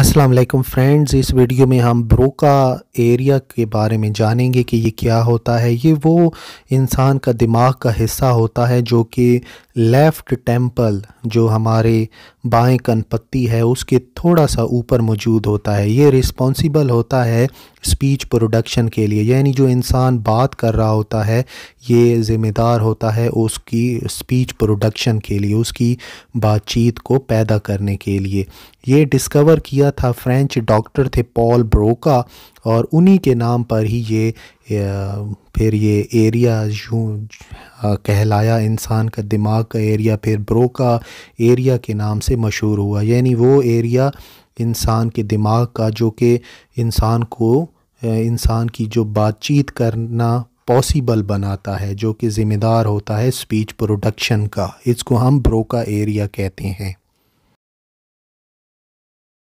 अस्सलाम वालेकुम फ्रेंड्स इस वीडियो में हम ब्रोका एरिया के बारे में जानेंगे कि ये क्या होता है ये वो इंसान का दिमाग का हिस्सा होता है जो कि लेफ्ट टेम्पल जो हमारे बाएं कनपत्ती है उसके थोड़ा सा ऊपर मौजूद होता है ये रिस्पॉन्सिबल होता है स्पीच प्रोडक्शन के लिए यानी जो इंसान बात कर रहा होता है ये ज़िम्मेदार होता है उसकी स्पीच प्रोडक्शन के लिए उसकी बातचीत को पैदा करने के लिए ये डिस्कवर किया था फ्रेंच डॉक्टर थे पॉल ब्रोका और उन्हीं के नाम पर ही ये फिर ये एरिया कहलाया इंसान का दिमाग का एरिया फिर ब्रोका एरिया के नाम से मशहूर हुआ यानी वो एरिया इंसान के दिमाग का जो कि इंसान को इंसान की जो बातचीत करना पॉसिबल बनाता है जो कि ज़िम्मेदार होता है स्पीच प्रोडक्शन का इसको हम ब्रोका एरिया कहते हैं